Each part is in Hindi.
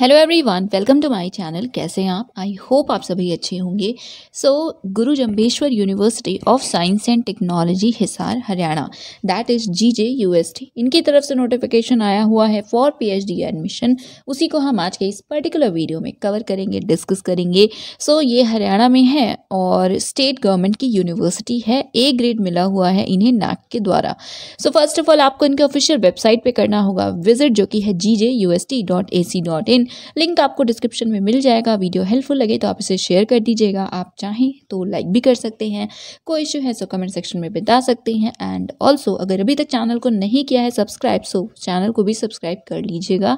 Hello everyone welcome to my channel कैसे हैं आप आई होप आप सभी अच्छे होंगे so Guru Jambheshwar university of science and technology Hisar Haryana that is G J U S T इनकी तरफ से नोटिफिकेशन आया हुआ है फॉर पीएचडी एडमिशन उसी को हम आज के इस पर्टिकुलर वीडियो में कवर करेंगे डिस्कस करेंगे सो so, ये हरियाणा में है और स्टेट गवर्नमेंट की यूनिवर्सिटी है ए ग्रेड मिला हुआ है इन्हें नाक के द्वारा सो फर्स्ट ऑफ ऑल आपको इनके ऑफिशियल वेबसाइट पर करना होगा विजिट जो कि है G J U S T dot A C dot in link आपको डिस्क्रिप्शन में मिल जाएगा वीडियो हेल्पफुल लगे तो आप इसे शेयर कर दीजिएगा आप चाहें तो लाइक भी कर सकते हैं कोई इशू है सो कमेंट सेक्शन में बता सकते हैं एंड ऑल्सो अगर अभी तक चैनल को नहीं किया है सब्सक्राइब सो चैनल को भी सब्सक्राइब कर लीजिएगा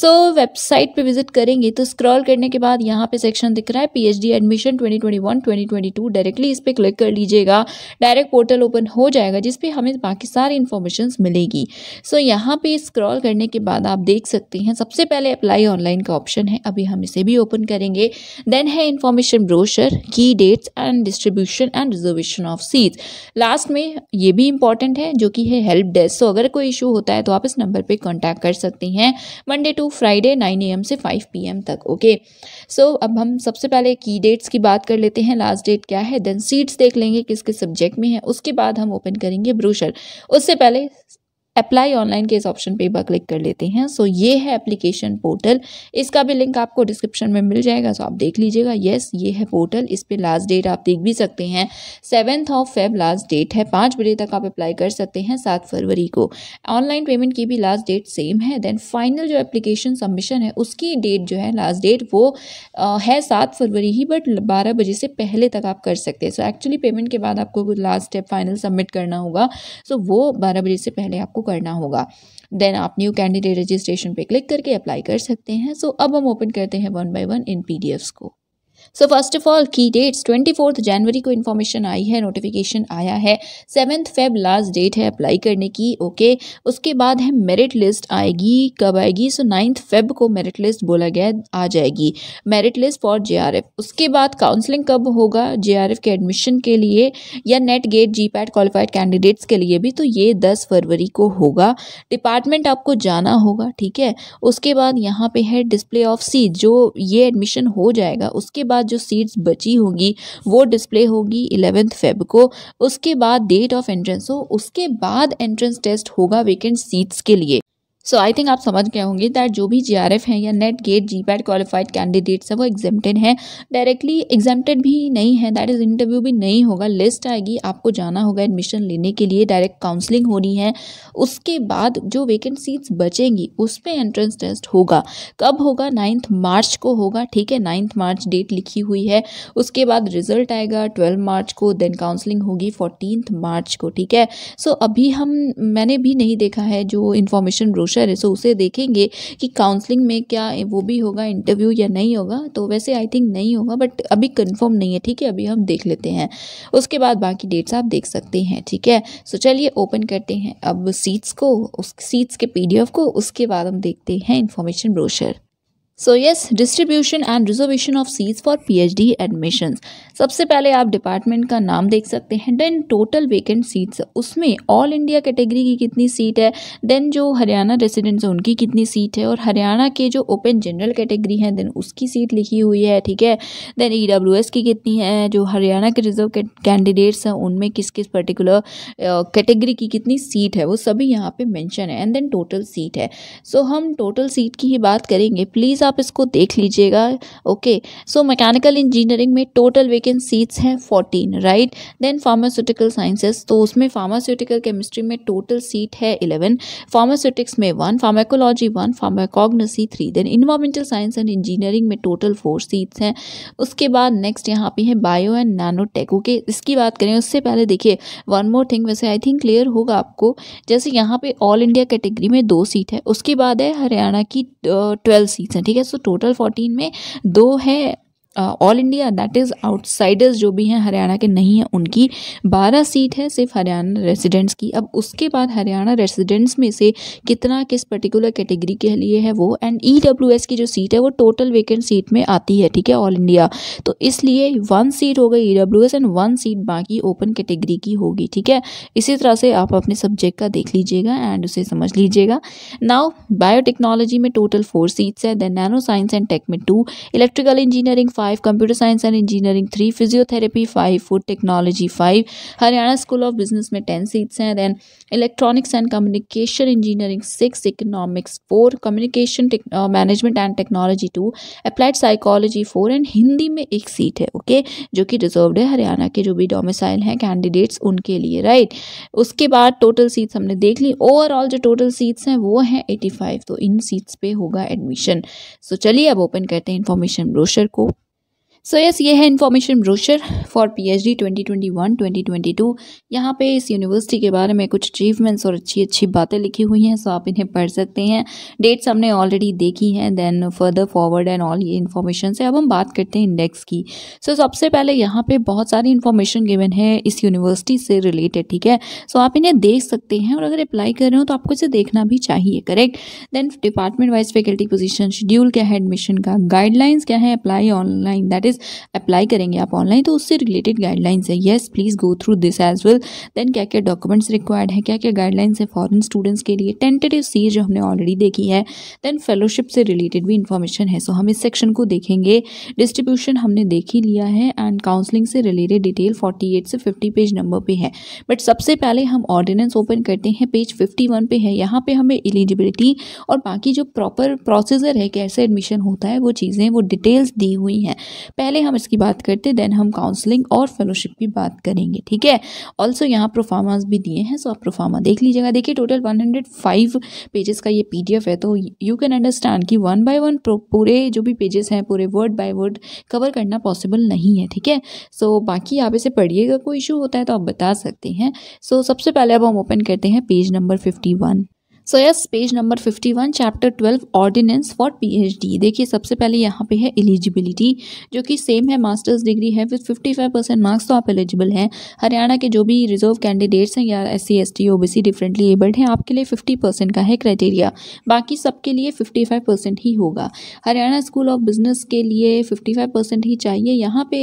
सो वेबसाइट पर विजिट करेंगे तो स्क्रॉल करने के बाद यहाँ पर सेक्शन दिख रहा है PhD admission twenty two directly इस पर क्लिक कर लीजिएगा डायरेक्ट पोर्टल ओपन हो जाएगा जिसपे हमें बाकी सारी इन्फॉर्मेशन मिलेगी सो so, यहाँ पे स्क्रॉल करने के बाद आप देख सकते हैं सबसे पहले अप्लाई ऑनलाइन का ऑप्शन है अभी हम इसे भी ओपन करेंगे देन है इन्फॉर्मेशन ब्रोशर की dates and distribution and reservation of seats last में ये भी इंपॉर्टेंट है जो कि है हेल्प डेस्क सो अगर कोई इशू होता है तो आप इस नंबर पर कॉन्टैक्ट कर सकती हैं Monday to Friday nine A से फाइव पी तक ओके okay? सो so, अब हम सबसे पहले की डेट्स की बात कर लेते हैं लास्ट डेट क्या है देन सीट्स देख लेंगे किसके सब्जेक्ट में है उसके बाद हम ओपन करेंगे ब्रोशर उससे पहले अप्लाई ऑनलाइन के इस ऑप्शन पे एक बार क्लिक कर लेते हैं सो ये है एप्लीकेशन पोर्टल इसका भी लिंक आपको डिस्क्रिप्शन में मिल जाएगा सो तो आप देख लीजिएगा येस ये है पोर्टल इस पर लास्ट डेट आप देख भी सकते हैं seventh of Feb last date है पाँच बजे तक आप अप्लाई कर सकते हैं सात फरवरी को ऑनलाइन पेमेंट की भी लास्ट डेट सेम है देन फाइनल जो एप्लीकेशन सबमिशन है उसकी डेट जो है लास्ट डेट वो आ, है सात फरवरी ही बट बारह बजे से पहले तक आप कर सकते हैं सो एक्चुअली पेमेंट के बाद आपको लास्ट स्टेप फाइनल सबमिट करना होगा सो so, वो बारह बजे से पहले आपको करना होगा देन आप न्यू कैंडिडेट रजिस्ट्रेशन पे क्लिक करके अप्लाई कर सकते हैं सो so, अब हम ओपन करते हैं वन बाय वन इन पीडीएफ्स को सो फर्स्ट ऑफ ऑल की डेट्स ट्वेंटी फोर्थ जनवरी को इन्फॉर्मेशन आई है नोटिफिकेशन आया है सेवन्थ फेब लास्ट डेट है अप्लाई करने की ओके okay? उसके बाद है मेरिट लिस्ट आएगी कब आएगी सो नाइन्थ फेब को मेरिट लिस्ट बोला गया आ जाएगी मेरिट लिस्ट फॉर जे उसके बाद काउंसलिंग कब होगा जे के एडमिशन के लिए या NET GATE G qualified candidates के लिए भी तो ये दस फरवरी को होगा डिपार्टमेंट आपको जाना होगा ठीक है उसके बाद यहाँ पे है डिस्प्ले ऑफ सीट जो ये एडमिशन हो जाएगा उसके बाद बाद जो सीट्स बची होंगी वो डिस्प्ले होगी इलेवेंथ फेब को उसके बाद डेट ऑफ एंट्रेंस हो उसके बाद एंट्रेंस टेस्ट होगा वेकेंट सीट्स के लिए सो आई थिंक आप समझ गए होंगे दैट जो भी जी हैं या NET GATE GPAT qualified candidates हैं वो एग्जेम्प्टेड हैं डायरेक्टली एग्जेम्प्टेड भी नहीं है दैट इज़ इंटरव्यू भी नहीं होगा लिस्ट आएगी आपको जाना होगा एडमिशन लेने के लिए डायरेक्ट काउंसलिंग होनी है उसके बाद जो वेकेंट सीट्स बचेंगी उस पर एंट्रेंस टेस्ट होगा कब होगा नाइन्थ मार्च को होगा ठीक है नाइन्थ मार्च डेट लिखी हुई है उसके बाद रिजल्ट आएगा ट्वेल्व मार्च को देन काउंसलिंग होगी फोर्टीन मार्च को ठीक है सो so, अभी हम मैंने भी नहीं देखा है जो इन्फॉर्मेशन रोशन प्रेशर है सो उसे देखेंगे कि काउंसलिंग में क्या वो भी होगा इंटरव्यू या नहीं होगा तो वैसे आई थिंक नहीं होगा बट अभी कन्फर्म नहीं है ठीक है अभी हम देख लेते हैं उसके बाद बाकी डेट्स आप देख सकते हैं ठीक है सो चलिए ओपन करते हैं अब सीट्स को उस सीट्स के पी को उसके बाद हम देखते हैं information brochure so yes distribution and reservation of seats for PhD admissions सबसे पहले आप डिपार्टमेंट का नाम देख सकते हैं देन टोटल वेकेंट सीट्स उसमें ऑल इंडिया कैटेगरी की कितनी सीट है देन जो हरियाणा रेसिडेंट्स हैं उनकी कितनी सीट है और हरियाणा के जो ओपन जनरल कैटेगरी हैं देन उसकी सीट लिखी हुई है ठीक है देन ई e की कितनी है जो हरियाणा के रिजर्व कैंडिडेट्स हैं उनमें किस किस पर्टिकुलर कैटेगरी की कितनी सीट है वो सभी यहाँ पर मैंशन है एंड देन टोटल सीट है सो so, हम टोटल सीट की ही बात करेंगे प्लीज़ आप इसको देख लीजिएगा ओके सो मैकेनिकल इंजीनियरिंग में टोटल वेकेंट सीट्स हैं fourteen right then pharmaceutical sciences तो उसमें फार्मास्यूटिकल केमिस्ट्री में टोटल सीट है इलेवन फार्मास्यूटिक्स में one pharmacology one pharmacognosy three then environmental science and engineering में टोटल फोर सीट्स हैं उसके बाद नेक्स्ट यहाँ पे है bio and nano tech okay इसकी बात करें उससे पहले देखिए वन मोर थिंग वैसे आई थिंक क्लियर होगा आपको जैसे यहाँ पे ऑल इंडिया कैटेगरी में दो सीट है उसके बाद है हरियाणा की ट्वेल्व सीट्स हैं ठीक है है सो टोटल फोर्टीन में दो है all India that is outsiders जो भी हैं हरियाणा के नहीं हैं उनकी बारह सीट है सिर्फ हरियाणा रेसिडेंट्स की अब उसके बाद हरियाणा रेसिडेंट्स में से कितना किस पर्टिकुलर कैटेगरी के लिए है वो एंड ई e की जो सीट है वो टोटल वेकेंट सीट में आती है ठीक है ऑल इंडिया तो इसलिए वन सीट हो गई ई एंड वन सीट बाकी ओपन कैटेगरी की होगी ठीक है इसी तरह से आप अपने सब्जेक्ट का देख लीजिएगा एंड उसे समझ लीजिएगा नाउ बायोटेक्नोलॉजी में टोटल फोर सीट्स है then nano science and tech में two electrical engineering five computer science and engineering three physiotherapy five food technology five Haryana school of business में टेन सीट्स हैं then electronics and communication engineering six economics four communication management and technology two applied psychology four and Hindi में एक सीट है ओके जो कि रिजर्व है हरियाणा के जो भी डोमिसाइल हैं कैंडिडेट्स उनके लिए राइट उसके बाद टोटल सीट्स हमने देख ली ओवरऑल जो टोटल सीट्स हैं वो हैं एटी फाइव तो इन सीट्स पे होगा एडमिशन सो so, चलिए अब ओपन करते हैं इन्फॉर्मेशन ब्रोशर को सो so यस yes, ये है इन्फॉर्मेशन ब्रोशर फॉर पीएचडी 2021 2022 यहाँ पे इस यूनिवर्सिटी के बारे में कुछ अचीवमेंट्स और अच्छी अच्छी बातें लिखी हुई हैं सो आप इन्हें पढ़ सकते हैं डेट्स हमने ऑलरेडी देखी हैं then further forward and all ये इन्फॉर्मेशन से अब हम बात करते हैं इंडेक्स की सो so, सबसे पहले यहाँ पर बहुत सारी इन्फॉर्मेशन गिवन है इस यूनिवर्सिटी से रिलेटेड ठीक है सो so, आप इन्हें देख सकते हैं और अगर अप्लाई कर रहे हो तो आपको इसे देखना भी चाहिए correct then department wise faculty position schedule क्या है एडमिशन का गाइडलाइंस क्या है अप्लाई ऑनलाइन दैट इज़ चीज़ अप्लाई करेंगे आप ऑनलाइन तो उससे रिलेटेड गाइडलाइंस है yes please go through this as well then क्या क्या डॉक्यूमेंट्स रिक्वायर्ड है क्या क्या गाइडलाइंस है फॉरन स्टूडेंट्स के लिए टेंटेटिव सी जो हमने ऑलरेडी देखी है देन फेलोशिप से रिलेटेड भी इन्फॉर्मेशन है सो so, हम इस सेक्शन को देखेंगे डिस्ट्रीब्यूशन हमने देख ही लिया है एंड काउंसलिंग से रिलेटेड डिटेल फोर्टी एट से फिफ्टी पेज नंबर पे है बट सबसे पहले हम ऑर्डिनेंस ओपन करते हैं पेज फिफ्टी वन पे है यहाँ पे हमें एलिजिबिलिटी और बाकी जो प्रॉपर प्रोसीजर है कैसे एडमिशन होता है वो चीज़ें वो डिटेल्स दी हुई हैं पहले हम इसकी बात करते देन हम काउंसलिंग और फेलोशिप की बात करेंगे ठीक है ऑल्सो यहाँ प्रोफार्मास भी दिए हैं सो आप प्रोफार्मा देख लीजिएगा देखिए total one hundred five pages का ये पी डी एफ है तो यू कैन अंडरस्टैंड कि वन बाय वन पूरे जो भी पेजेस हैं पूरे वर्ड बाय वर्ड कवर करना पॉसिबल नहीं है ठीक है सो बाकी आप इसे पढ़िएगा कोई इशू होता है तो आप बता सकते हैं सो so, सबसे पहले अब हम ओपन करते हैं page number fifty one so yes page number 51 chapter twelve ordinance for PhD देखिए सबसे पहले यहाँ पे है एलिजिबिलिटी जो कि सेम है मास्टर्स डिग्री है विथ 55 परसेंट मार्क्स तो आप एलिजिबल हैं हरियाणा के जो भी रिजर्व कैंडिडेट्स हैं या S C S T O B C differently abled हैं आपके लिए 50 परसेंट का है क्राइटेरिया बाकी सबके लिए 55 परसेंट ही होगा हरियाणा स्कूल ऑफ बिजनेस के लिए 55 परसेंट ही चाहिए यहाँ पे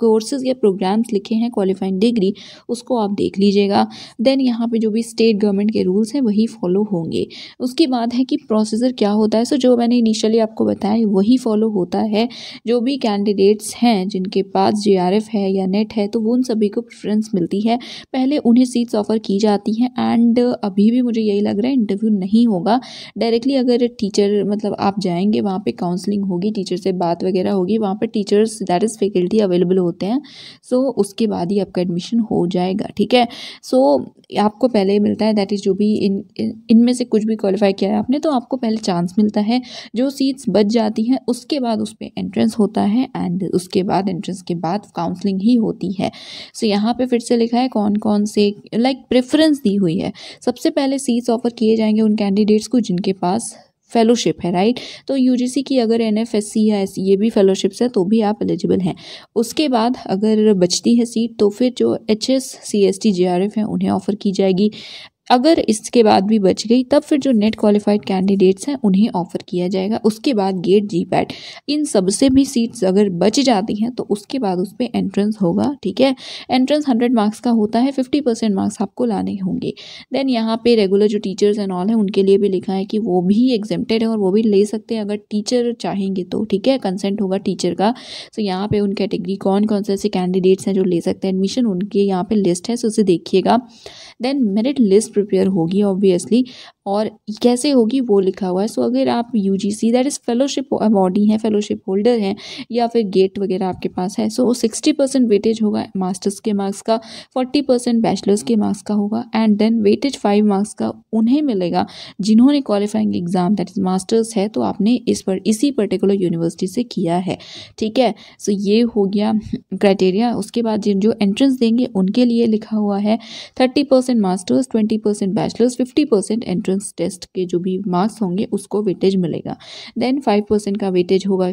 कोर्सेज या प्रोग्राम्स लिखे हैं क्वालिफाइंग डिग्री उसको आप देख लीजिएगा देन यहाँ पे जो भी स्टेट गवर्नमेंट के रूल्स हैं वही फॉलो होंगे उसके बाद है कि प्रोसीजर क्या होता है सो जो मैंने इनिशियली आपको बताया वही फॉलो होता है जो भी कैंडिडेट्स हैं जिनके पास जे है या नेट है तो वो उन सभी को प्रेफरेंस मिलती है पहले उन्हें सीट्स ऑफर की जाती हैं एंड अभी भी मुझे यही लग रहा है इंटरव्यू नहीं होगा डायरेक्टली अगर टीचर मतलब आप जाएंगे वहाँ पे काउंसलिंग होगी टीचर से बात वगैरह होगी वहाँ पर teachers that is faculty available होते हैं सो so, उसके बाद ही आपका एडमिशन हो जाएगा ठीक है सो so, आपको पहले मिलता है दैट इज़ जो भी इन इनमें से कुछ भी क्वालिफाई किया है आपने तो आपको पहले चांस मिलता है जो सीट्स बच जाती हैं उसके बाद उस पर एंट्रेंस होता है एंड उसके बाद एंट्रेंस के बाद काउंसलिंग ही होती है सो so, यहाँ पे फिर से लिखा है कौन कौन से लाइक like, प्रेफरेंस दी हुई है सबसे पहले सीट्स ऑफर किए जाएंगे उन कैंडिडेट्स को जिनके पास फेलोशिप है राइट तो यूजीसी की अगर एन एफ एस सी या एस ये e भी फेलोशिप्स है तो भी आप एलिजिबल हैं उसके बाद अगर बचती है सीट तो फिर जो H S C S T J R F है उन्हें ऑफ़र की जाएगी अगर इसके बाद भी बच गई तब फिर जो नेट क्वालिफाइड कैंडिडेट्स हैं उन्हें ऑफर किया जाएगा उसके बाद गेट जी पैट इन सबसे भी सीट्स अगर बच जाती हैं तो उसके बाद उस पर एंट्रेंस होगा ठीक है एंट्रेंस हंड्रेड मार्क्स का होता है फिफ्टी परसेंट मार्क्स आपको लाने होंगे देन यहाँ पे रेगुलर जो टीचर्स एंड ऑल हैं उनके लिए भी लिखा है कि वो भी एग्जेप्टेड है और वो भी ले सकते हैं अगर टीचर चाहेंगे तो ठीक है कंसेंट होगा टीचर का सो यहाँ पर उन कैटेगरी कौन कौन से ऐसे कैंडिडेट्स हैं जो ले सकते हैं एडमिशन उनके यहाँ पर लिस्ट है सो उसे देखिएगा देन मेरिट लिस्ट प्रिपेयर होगी ऑब्वियसली और कैसे होगी वो लिखा हुआ है सो अगर आप U G C that is fellowship body हैं फेलोशिप होल्डर हैं या फिर गेट वगैरह आपके पास है सो सिक्सटी परसेंट वेटेज होगा मास्टर्स के मार्क्स का फोर्टी परसेंट बैचलर्स के मार्क्स का होगा and then weightage five marks का उन्हें मिलेगा जिन्होंने qualifying exam that is masters है तो आपने इस पर इसी पर्टिकुलर यूनिवर्सिटी से किया है ठीक है सो so, ये हो गया क्राइटेरिया उसके बाद जिन जो एंट्रेंस देंगे उनके लिए लिखा हुआ है thirty percent masters twenty percent bachelors fifty percent entrance entrance test के जो भी मार्क्स होंगे उसको वेटेज मिलेगा देन फाइव परसेंट का वेटेज होगा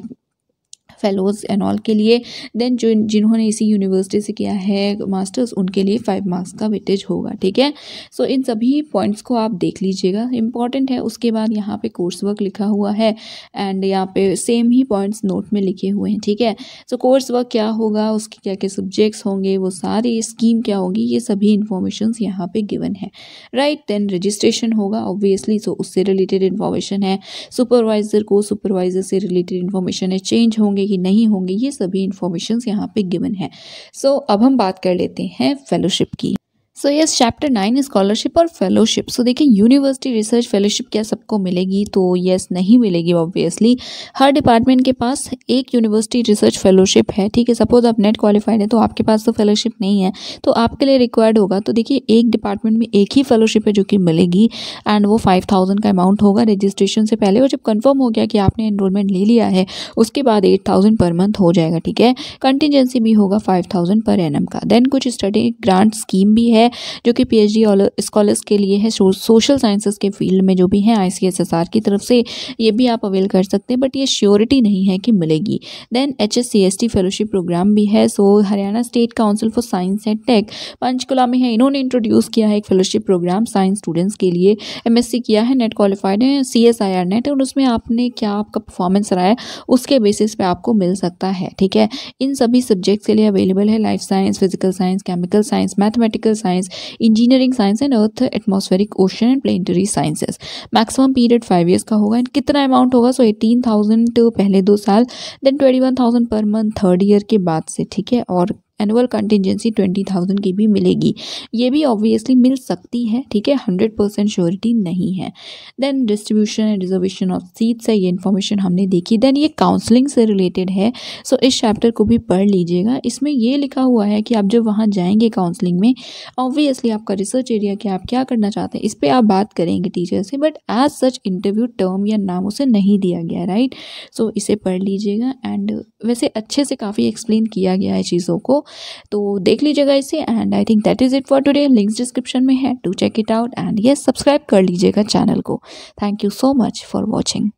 फेलोज़ एंड ऑल के लिए देन जो जिन्होंने इसी यूनिवर्सिटी से किया है मास्टर्स उनके लिए फाइव मार्क्स का वेटेज होगा ठीक है सो so, इन सभी पॉइंट्स को आप देख लीजिएगा इंपॉर्टेंट है उसके बाद यहाँ पे कोर्स वर्क लिखा हुआ है एंड यहाँ पे सेम ही पॉइंट्स नोट में लिखे हुए हैं ठीक है सो कोर्स वर्क क्या होगा उसके क्या क्या सब्जेक्ट्स होंगे वो सारी स्कीम क्या होगी ये सभी इन्फॉर्मेशन यहाँ पे गिवन है राइट देन रजिस्ट्रेशन होगा ऑब्वियसली सो उससे रिलेटेड इन्फॉर्मेशन है सुपरवाइजर को सुपरवाइजर से रिलेटेड इन्फॉर्मेशन है चेंज होंगे होंगे कि नहीं होंगे ये सभी इन्फॉर्मेशन यहाँ पे गिवन है सो so, अब हम बात कर लेते हैं फेलोशिप की so yes chapter nine scholarship और फेलोशिप सो देखिए यूनिवर्सिटी रिसर्च फेलोशिप क्या सबको मिलेगी तो यस yes, नहीं मिलेगी ऑब्वियसली हर डिपार्टमेंट के पास एक यूनिवर्सिटी रिसर्च फेलोशिप है ठीक है सपोज आप नेट क्वालिफाइड है तो आपके पास तो फेलोशिप नहीं है तो आपके लिए रिक्वायर्ड होगा तो देखिए एक डिपार्टमेंट में एक ही फेलोशिप है जो कि मिलेगी एंड वो फाइव थाउजेंड का अमाउंट होगा रजिस्ट्रेशन से पहले और जब कन्फर्म हो गया कि आपने इनरोलमेंट ले लिया है उसके बाद एट थाउजेंड पर मंथ हो जाएगा ठीक है कंटीजेंसी भी होगा फाइव थाउजेंड पर एन का देन कुछ स्टडी ग्रांट स्कीम भी है है जो कि पीएचडी स्कॉलर्स के लिए है सोशल साइंसेस के फील्ड में जो भी है आईसीएसएसआर की तरफ से ये भी आप अवेल कर सकते हैं बट ये श्योरिटी नहीं है कि मिलेगी then H S fellowship programme भी है so Haryana state council for science and tech Panchkula में है इन्होंने इंट्रोड्यूस किया है एक फेलोशिप प्रोग्राम साइंस स्टूडेंट्स के लिए एमएससी किया है नेट क्वालिफाइड है C S I R NET और उसमें आपने क्या आपका परफॉर्मेंस रहा है उसके बेसिस पे आपको मिल सकता है ठीक है इन सभी सब्जेक्ट्स के लिए अवेलेबल है life science physical science chemical science mathematical science science engineering science and earth atmospheric ocean and planetary sciences maximum period five years का होगा एंड कितना अमाउंट होगा सो एटीन थाउजेंड पहले दो साल then twenty one thousand per month third year के बाद से ठीक है और एनुअल कंटिजेंसी ट्वेंटी थाउजेंड की भी मिलेगी ये भी ऑब्वियसली मिल सकती है ठीक है हंड्रेड परसेंट श्योरिटी नहीं है then distribution and reservation of seats है ये इन्फॉर्मेशन हमने देखी देन ये काउंसलिंग से रिलेटेड है सो so, इस चैप्टर को भी पढ़ लीजिएगा इसमें ये लिखा हुआ है कि आप जब वहाँ जाएंगे काउंसलिंग में ऑब्वियसली आपका रिसर्च एरिया क्या आप क्या करना चाहते हैं इस पर आप बात करेंगे टीचर से but as such interview term या नाम उसे नहीं दिया गया राइट सो so, इसे पढ़ लीजिएगा एंड वैसे अच्छे से काफ़ी एक्सप्लेन किया गया है चीज़ों को तो देख लीजिएगा इसे and I think that is it for today links description में है to check it out and yes subscribe कर लीजिएगा चैनल को thank you so much for watching